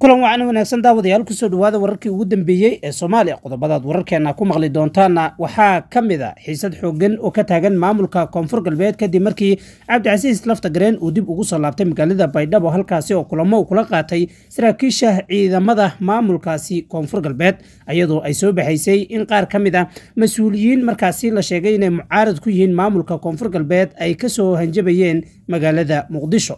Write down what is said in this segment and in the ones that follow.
kulan wacan wanaagsan daawadayaal kusoo dhawaada wararkii ugu dambeeyey ee soomaaliya qodobadaad wararkeenna ku maqli doontaana waxaa ka mid a ah xiisad xooggan oo ka taagan maamulka koonfur galbeed kadib markii cabdicasiis lafta gareen uu dib ugu soo laabtay magaalada baydhabo halkaasi oo kulamo uu kula qaatay saraakiisha ciidamada maamulkaasi koonfur galbeed ayadoo ay soo baxaysay in qaar ka mid a ah mas-uuliyiin markaasi la sheegay inay mucaarad ku yihiin maamulka koonfur galbeed ay kasoo hanjabayeen magaalada muqdisho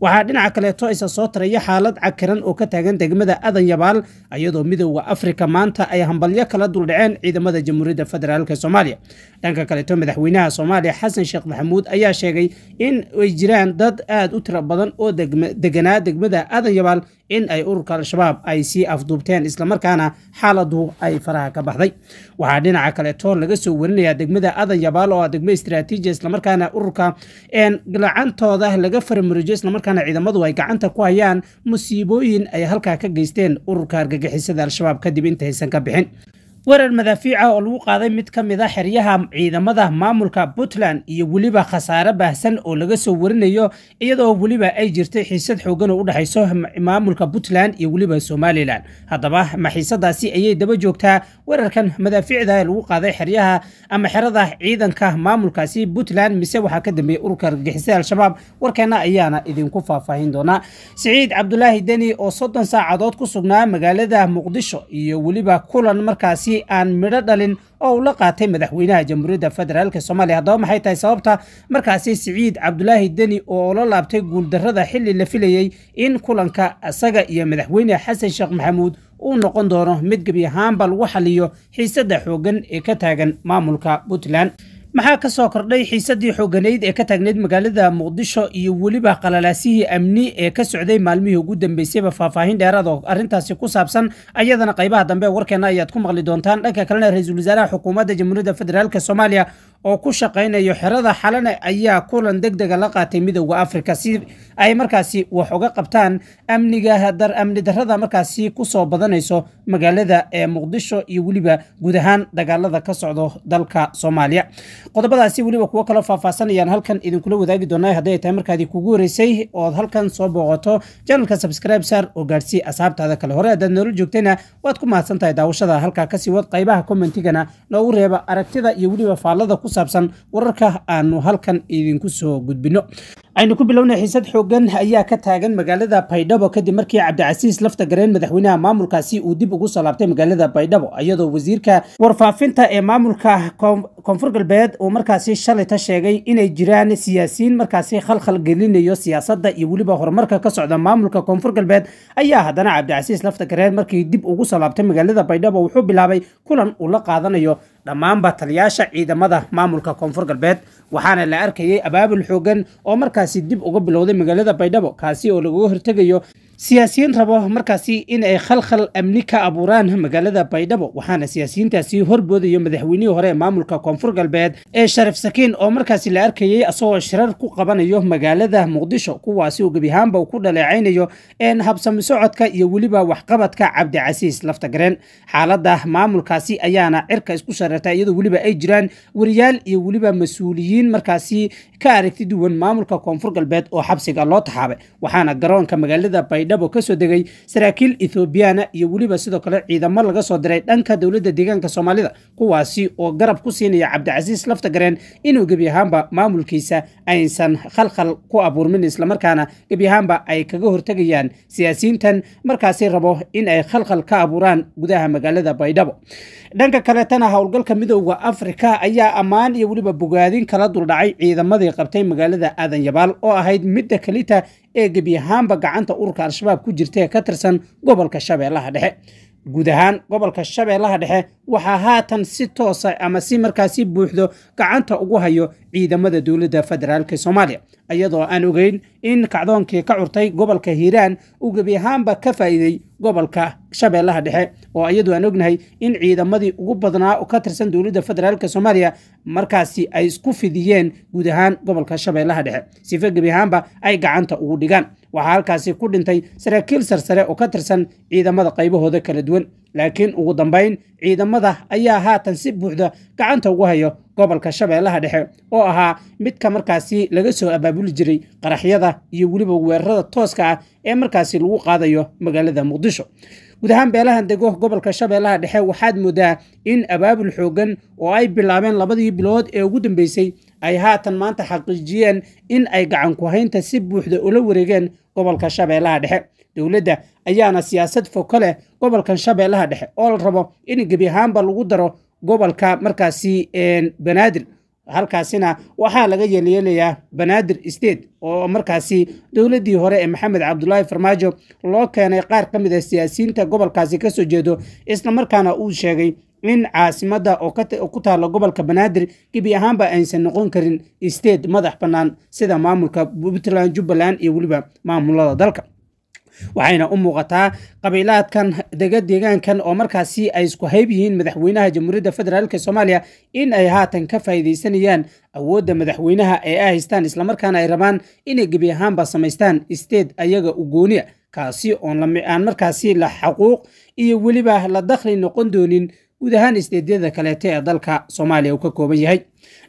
waxaa dhinaca kaleeto ise soo taraya xaalad cakiran oo ka taagan degmada adan yabaal iyadoo midooda afrika maanta ay hambalyo kala duldhaceen ciidamada jamhuuriyadda federaalk ee soomaaliya dhanka kaleeto madaxweynaha soomaaliya xasan sheekh maxamuud ayaa sheegay in ay jiraan dad aad u tiro badan oo deganaa degmada adan yabaal in ay ururka al-shabaab ay sii afduubteen islamarkaana xaaladu ay faraha ka baxday waxaa dhinaca kale toor laga soo warinaya degmada adan yabaal oo ah degmo istraatiiji islamarkaana ururka gacantooda laga farmarijo islamarkaana ciidamadu ay gacanta ku hayaan musiibooyin ay halkaa ka geysteen ururka argagixisada al-shabaab kadib intaysan ka bixin warar madaafiica oo lagu qaaday mid ka mid a ah xeryaha ciidamada maamulka puntland iyo weliba khasaare baahsan oo laga soo warinayo iyadoo weliba ay jirtay xiisad xoogan oo u dhexayso maamulka puntland iyo weliba somalilan haddaba ma xiisadaasi ayay daba joogtaa wararkan madaafiicda lagu qaaday xeryaha ama xerada ciidanka maamulkaasi puntland mise waxaa ka dambeeyey ururka argagixisada al-shabaab warkeena ayaana idinku faahfaahin doonaa siciid cabdulaahi deni oo soddon saacadood ku sugnaa magaalada muqdisho iyo weliba kulan markaasi shaqadiisii aan midho dhalin oo uu qaatay madaxweynaha jamhuuriyadda federaalk soomaaliya haddaba maxay tahay sababta markaasi siciid cabdulaahi deni oo ula laabtay guuldarrada xilli la filayey in kulanka isaga iyo madaxweyne xasan sheekh maxamuud uu noqon doono mid gebi ahaanba lagu xaliyo xiisadda xooggan ee ka taagan maamulka puntland maxaa ka soo kordhay xiisadii xoogganayd ee ka taagnayd magaalada muqdisho iyo weliba qalalaasihii amni ee ka socday maalmihii ugu dambeysayba faahfaahin dheeraad oo arrintaasi ku saabsan ayadana qaybaha dambe warkeenna ayaad ku maqli doontaan dhanka kalena ra-iisul wasaaraha xukuumadda jamhuuriyadda federaalk soomaaliya oo ku shaqaynayo xerada xalane ayaa kulan deg dega ah la qaatay midowda afrika si ay markaasi wax uga qabtaan amnigaamni darada markaasi kusoo badanayso magaalada ee muqdisho iyo weliba guud ahaan dagaalada ka socdo dalka soomaaliya qodobadaasi weliba kuwo kala faahfaahsan ayaan halkan idinkula wadaagi doonaa hadday tahay markaadii kugu horeysay ood halkan soo booqato janalka subscribe saar oo gaadhsii asxaabtaada kale hore haddaad noola joogtayna waad ku mahadsan tahay daawashada halkaa kasii wad qaybaha commentigana noogu reeba aragtida iyo weliba faallada ku saabsan wararka aanu halkan idinku soo gudbino aynu ku bilownay xiisad xoogan ayaa ka taagan magaalada baydhabo kadib markii cabdicasiis lafta gareen madaxweynaha maamulkaasi uu dib ugu soo laabtay magaalada baydhabo iyadoo wasiirka warfaafinta ee maamulka koonfur galbeed uu markaasi shalayta sheegay inay jiraan siyaasiyiin markaasi khalkhal gelinayo siyaasadda iyo weliba horumarka ka socda maamulka koonfur galbeed ayaa haddana cabdicasiis lafta gareen markii dib ugu soo laabtay magaalada baydhabo wuxuu bilaabay kulan uu la qaadanayo dhammaanba taliyaasha ciidamada maamulka koonfur galbeed waxaana la arkayay abaabul xoogan oo markaasi dib uga bilowday magaalada baydhabo kaasi oo lagaga hortegayo siyaasiyiin rabo markaasi in ay khalkhal amni ka abuuraan magaalada baydhabo waxaana siyaasiyiintaasi horboodayo madaxweynihii hore ee maamulka koonfur galbeed ee sharif sakiin oo markaasi la arkayey asagoo shirar ku qabanayo magaalada muqdisho kuwaasi oo gebi ahaanba ku dhaleecaynayo een habsami socodka iyo weliba waxqabadka cabdicasiis laftagareen xaaladda maamulkaasi ayaana cirka isku shareerta iyadoo weliba ay jiraan wariyaal iyo weliba mas-uuliyiin markaasi ka aragti duwan maamulka koonfur galbeed oo xabsiga loo taxaabay waxaana garoonka magaalada baydhabo hirshabeelle oo kasoo degay saraakiil ethoobiyaana iyo weliba sidoo kale ciidamo laga soo diray dhanka dowladda deegaanka soomaalida kuwaasi oo garab ku siinaya cabdicasiis lafta gareen inuu gebi ahaanba maamulkiisa aysan khalkhal ku abuurmin islamarkaana gebi ahaanba ay kaga hortegayaan siyaasiyiintan markaasi rabo in ay khalkhal ka abuuraan gudaha magaalada baydhabo dhanka kaletana howlgalka midowda afrika ayaa ammaan iyo weliba bogaadin kala duldhacay ciidamadii qabtay magaalada aadan yabaal oo ahayd midda kelita ee gebi ahaanba gacanta ururka al-shabaab ku jirta ka tirsan gobolka shabeellaha dhexe guud ahaan gobolka shabeellaha dhexe waxaa haatan si toosa ah ama si markaasi buuxdo gacanta ugu hayo ciidamada dowladda federaalk soomaaliya iyadoo aan ogeyn in kacdoonkii ka curtay gobolka hiiraan uu gebi ahaanba ka faa'iiday gobolka shabeellaha dhexe oo iyadu aan ognahay in ciidamadii ugu badnaa oo ka tirsan dowladda federaalk soomaaliya markaasi ay isku fidiyeen guud ahaan gobolka shabeellaha dhexe sife gebi ahaanba ay gacanta ugu dhigaan waxaa halkaasi ku dhintay saraakiil sarsare oo ka tirsan ciidamada qaybahooda kala duwan laakiin ugu dambayn ciidamada ayaa haatan si buuxda gacanta ugu hayo gobolka shabeellaha dhexe oo ahaa midka markaasi laga soo abaabuli jiray qaraxyada iyo weliba weerarada tooska ah ee markaasi lagu qaadayo magaalada muqdisho guud ahaan beelahan dego gobolka shabeellaha dhexe waxaad moodaa in abaabul xooggan oo ay bilaabeen labadii bilood ee ugu dambeysay ay haatan maanta xaqiijiyeen in ay gacanku-haynta si buuxda ula wareegeen gobolka shabeellaha dhexe dowladda ayaana siyaasad foko leh gobolkan shabeellaha dhexe oo la rabo in gebi ahaanba lagu daro gobolka markaasi banaadir halkaasina waxaa laga yeelyeelayaa banaadir state oo markaasi dowladdii hore ee maxamed cabdulaahi farmaajo loo keenay qaar ka mid a ah siyaasiyiinta gobolkaasi ka soo jeedo isla markaana uu sheegay in caasimadda oo ku taalla gobolka banaadir gebi ahaanba aysan noqon karin state madax bannaan sida maamulka puntland jubbaland iyo weliba maamulada dalka waxayna u muuqataa qabiilaadkan dega deegaankan oo markaasi ay isku hayb yihiin madaxweynaha jamhuuriyadda federaalk soomaaliya in ay haatan ka faa'iidaysanayaan awoodda madaxweynaha ee ay haystaan islamarkaana ay rabaan inay gebi ahaanba samaystaan isteed ayaga u gooniya kaasi oon aan markaasi la xaquuq iyo weliba la dakhli noqon doonin guud isteedyada kaleete ee dalka soomaaliya uu ka kooban yahay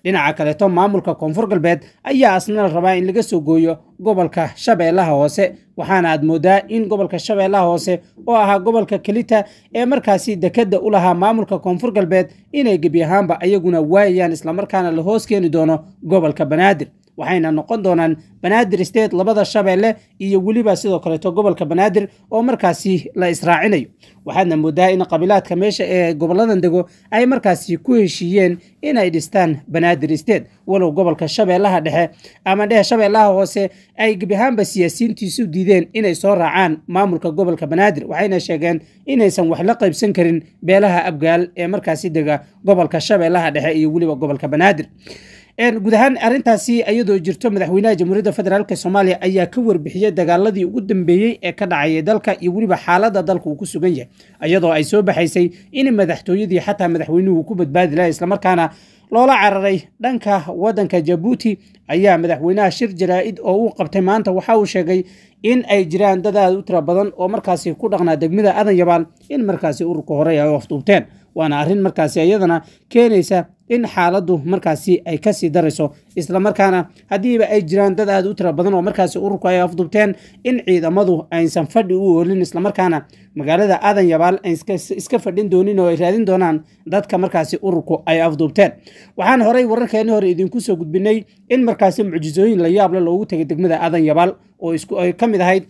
dhinaca kaleeto maamulka koonfur galbeed ayaa asna la rabaa in laga soo gooyo gobolka shabeellaha hoose waxaana aad moodaa in gobolka shabeellaha hoose oo ahaa gobolka kelita ee markaasi dekedda u lahaa maamulka koonfur galbeed inay gebi ahaanba ayaguna waayayaan islamarkaana la hoos keeni doono gobolka banaadir waxayna noqon doonaan banaadir state labada shabeelle iyo weliba sidoo kaleeto gobolka banaadir oo markaasi la israacinayo waxaadna moodaa in qabiilaadka meesha ee gobolladan dego ay markaasi ku heshiiyeen inay dhistaan banaadir state walow gobolka shabeellaha dhexe ama dheh shabeellaha hoose ay gebi siyaasiyiintiisu diideen inay soo raacaan maamulka gobolka banaadir waxayna sheegeen inaysan wax la qaybsan karin beelaha abgaal ee markaasi dega gobolka shabeellaha dhexe iyo weliba gobolka banaadir guud ahaan arrintaasi iyadoo jirto madaxweynaha jamhuuriyadda federaalk soomaaliya ayaa ka warbixiyey dagaaladii ugu dambeeyey ee ka dhacayay dalka iyo weliba xaalada dalka uu ku sugan yahay iyadoo ay soo baxaysay in madaxtooyadii xataa madaxweynuhu ku badbaadi laha islamarkaana loola cararay dhanka waddanka jabuuti ayaa madaxweynaha shir jaraa'id oo uu qabtay maanta waxa uu sheegay in ay jiraan dad aad u tira badan oo markaasi ku dhaqnaa degmada adan yabaal in markaasi ururka horey ay afduubteen waana arrin markaasi iyadana keenaysa in xaaladdu markaasi ay kasii darayso islamarkaana haddiiba ay jiraan dad aad u tira badan oo markaasi ururku ay afdubteen in ciidamadu aysan fadhi u oolin islamarkaana magaalada aadan yabaal ay iska fadhin doonin oo ay raadin doonaan dadka markaasi ururku ay afduubteen waxaan horay wararkeeni hore idinku soo gudbinay in markaasi mucjizooyin la yaabla loogu tegay degmada aadan yabaal oo ay ka mid ahayd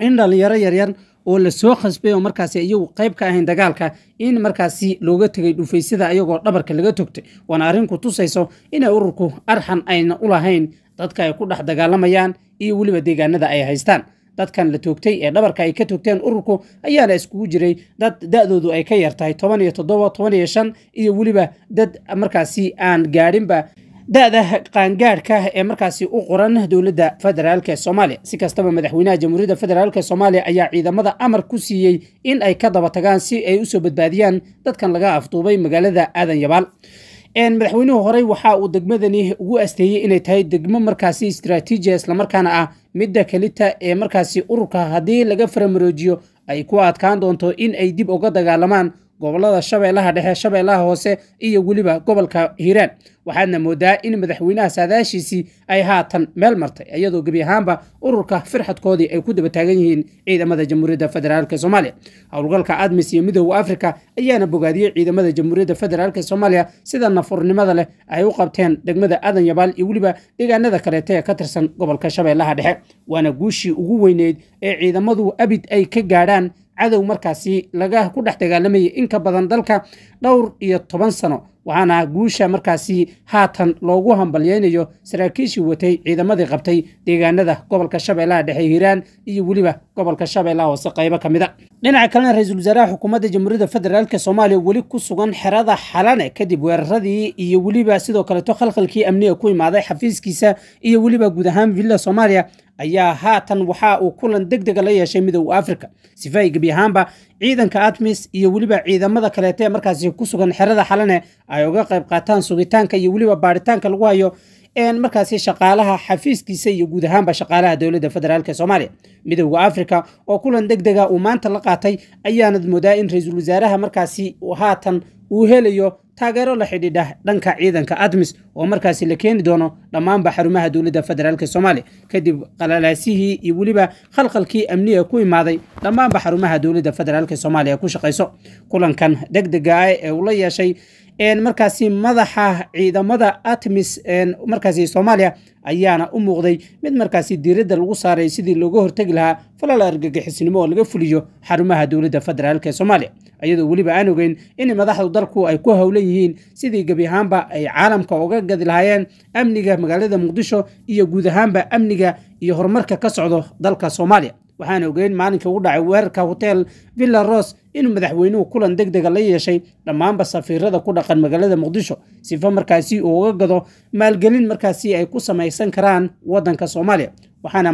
in dhallinyaro yaryar oo lasoo khasbay oo markaasi iyagu qayb ka ahayn dagaalka in markaasi looga tegay dhufaysyada iyagoo dhabarka laga togtay waana arrin ku tusayso inay ururku arxan ayna u lahayn dadka ay ku dhex dagaalamayaan iyo weliba deegaanada ay haystaan dadkan la toogtay ee dhabarka ay ka toogteen ururku ayaana iskugu jiray dad da-doodu ay ka yartahay toban iyo toddoba toban iyo shan iyo weliba dad markaasi aan gaadhinba dada da qaangaadhka ah ee markaasi u qoran dowladda federaalk ee soomaaliya si kastaba madaxweynaha jamhuuriyadda federaalk ee soomaaliya ayaa ciidamada amar ku siiyey in ay ka daba tagaan si ay u soo badbaadiyaan dadkan laga afduubay magaalada aadan yabaal madaxweynuhu horey waxa uu degmadani ugu asteeyey inay tahay degmo markaasi istraatiijiya islamarkaana ah midda kelita ee markaasi ururka haddii laga faramaroojiyo ay ku adkaan doonto in ay dib uga dagaalamaan gobolada shabeellaha dhexe shabeellaha hoose iyo weliba gobolka hiiraan waxaadna moodaa in madaxweynaha saadaashiisii ay haatan meel martay iyadoo gebi ahaanba ururka firxadkoodii ay ku daba taagan yihiin ciidamada jamhuuriyadda federaalk soomaaliya howlgalka admis iyo midowda afrika ayaana bogaadiyey ciidamada jamhuuriyadda federaalk soomaaliya sida nafurnimada leh ay u qabteen degmada adan yabaal iyo weliba deegaanada kaleeta ee ka tirsan gobolka shabeellaha dhexe waana guushii ugu weyneyd ee ciidamadu abid ay ka gaadhaan cadow markaasi laga ku dhex dagaalamayay inka badan dalka dhowr iyo toban sano waxaana guusha markaasi haatan loogu hambalyeynayo saraakiishii watay ciidamadii qabtay deegaanada gobolka shabeellaha dhexe hiiraan iyo weliba gobolka shabeellaha hoose qaybo ka mida ah. dhinaca kalena ra-iisul wasaaraha xukuumadda jamhuuriyadda federaalk soomaaliya weli ku sugan xerada xalane kadib weeraradii iyo weliba sidoo kaleto khalkhalkii amniga ku imaaday xafiiskiisa iyo weliba guud ahaan villa soomaaliya ayaa haatan waxa uu kulan deg dega la yeeshay midooda afrika sifa ay gebi ahaanba ciidanka admis iyo weliba ciidamada kaleete ee markaasi ku sugan xerada xalane ay uga qayb qaataan sugitaanka iyo weliba baadhitaanka lagu hayo een markaasi shaqaalaha xafiiskiisa iyo guud ahaanba shaqaalaha dowladda federaalk ee soomaaliya midooda afrika oo kulan deg dega uu maanta la qaatay ayaanad moodaa in ra-iisul wasaaraha markaasi haatan uu helayo taageero la xidhiidha dhanka ciidanka admis oo markaasi la keeni doono dhammaanba xarumaha dowladda federaalk soomaaliya kadib qalalaasihii iyo weliba khalkhalkii amniga ku imaaday dhammaanba xarumaha dowladda federaalk soomaaliya ku shaqayso kulankan deg dega ah ee uula yeeshay markaasi madaxa ciidamada atmis markaasi soomaaliya ayaana u muuqday mid markaasi diiradda lagu saaray sidii looga hortegi lahaa falal argagixisnimo oo laga fuliyo xarumaha dowladda federaalk ee soomaaliya iyadoo weliba aan ogeyn in madaxdu dalku ay ku howlan yihiin sidii gebi ahaanba ay caalamka uga gadi lahaayeen amniga magaalada muqdisho iyo guud ahaanba amniga iyo horumarka ka socdo dalka soomaaliya waxaana ogeyn maalinkai ugu dhacay weerarka hotel villa ros inuu madaxweynuhu kulan deg dega la yeeshay dhammaanba safiirada ku dhaqan magaalada muqdisho sifo markaasi uu uga gado maalgelin markaasi ay ku samaysan karaan waddanka soomaaliya waxaana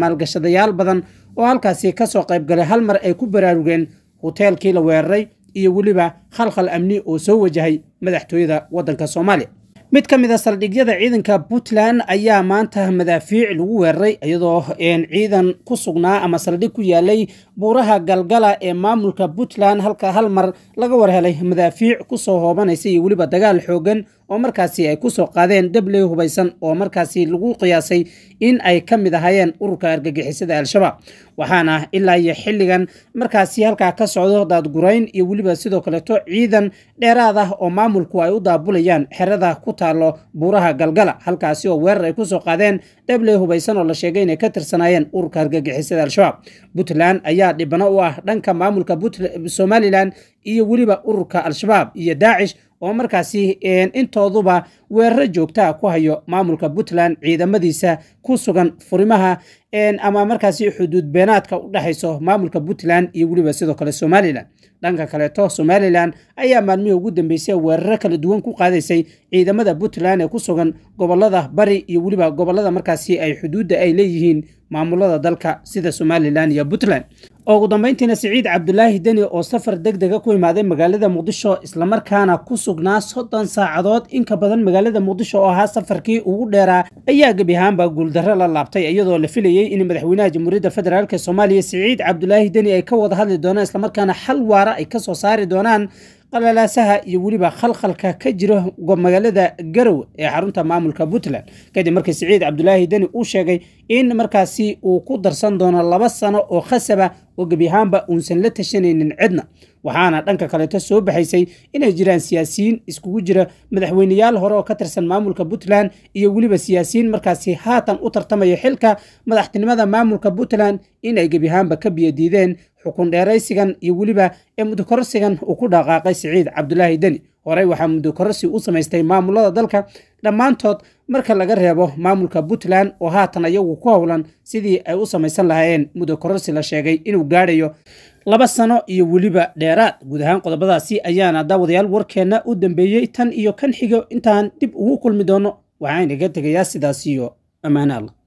maalgashadayaal badan oo halkaasi ka soo qaybgalay hal mar ay ku baraarugeen hoteelkii la weeraray iyo weliba khalkhal amni oo soo wajahay madaxtooyada waddanka soomaaliya mid ka mid a ah saldhigyada ciidanka puntland ayaa maanta madaafiic lagu weeraray iyadoo ciidan ku sugnaa ama saldhig ku yaalay buuraha galgala ee maamulka puntland halka hal mar laga war helay madaafiic ku soo hoobanaysa iyo weliba dagaal xooggan oo markaasi ay ku soo qaadeen dabley hubaysan oo markaasi lagu qiyaasay in ay ka mid ahaayeen ururka argagixisada al-shabaab waxaana ilaa iyo xilligan markaasi halkaa ka socdo daadgurayn iyo weliba sidoo kaleto ciidan dheeraad ah oo maamulku ay u daabulayaan xerada ku taalo buuraha galgala halkaasi oo weerar ay kusoo qaadeen dabley hubaysan oo la sheegay inay ka tirsanaayeen ururka argagixisada al-shabaab puntland ayaa dhibano u ah dhanka maamulka somalilan iyo weliba ururka al-shabaab iyo daacish oo markaasi intooduba weeraro joogtaa ku hayo maamulka puntland ciidamadiisa ku sugan furimaha ama markaasi xuduud beenaadka u dhexayso maamulka puntland iyo weliba sidoo kale somalilan dhanka kaleeto somalilan ayaa maalmihii ugu dambeysay weeraro kala duwan ku qaadaysay ciidamada puntland ee ku sugan gobolada bari iyo weliba gobolada markaasi ay xuduudda ay leeyihiin maamulada dalka sida somalilan iyo puntland oo ugu dambeyntiina siciid cabdulaahi deni oo safar deg dega ah ku imaaday magaalada muqdisho islamarkaana ku sugnaa soddon saacadood inka badan magaalada muqdisho oo ahaa safarkii ugu dheeraa ayaa gebi ahaanba guuldarro la laabtay iyadoo la filayey in madaxweynaha jamhuuriyadda federaalk soomaaliya siciid cabdulaahi deni ay ka wada hadli doonaan islamarkaana xal waara ay ka soo saari doonaan qalalaasaha iyo weliba khalkhalka ka jira magaalada garow ee xarunta maamulka puntland kadib markii siciid cabdulaahi deni uu sheegay in markaasi uu ku darsan doono laba sano oo khasaba oo gebi ahaanba uusan la tashanaynin cidna waxaana dhanka kaleeto soo baxaysay inay jiraan siyaasiyiin iskugu jira madaxweyneyaal hore oo ka tirsan maamulka puntland iyo weliba siyaasiyiin markaasi haatan u tartamaya xilka madaxtinimada maamulka puntland inay gebi ahaanba ka biyadiideen xukun dheeraysigan iyo weliba ee mudokororsigan uu ku dhaqaaqay siciid cabdulaahi deni horey waxaa muddokorosi u samaystay maamulada dalka dhammaantood marka laga reebo maamulka puntland oo haatan ayagu ku howlan sidii ay u samaysan lahaayeen mudokororsi la sheegay inuu gaadhayo laba sano iyo weliba dheeraad guud ahaan qodobadaasi ayaana daawadayaal warkeenna u dambeeyey tan iyo kan xigo intaan dib ugu kulmi doono waxaan igaga tegayaa sidaasiyo ammaanaalla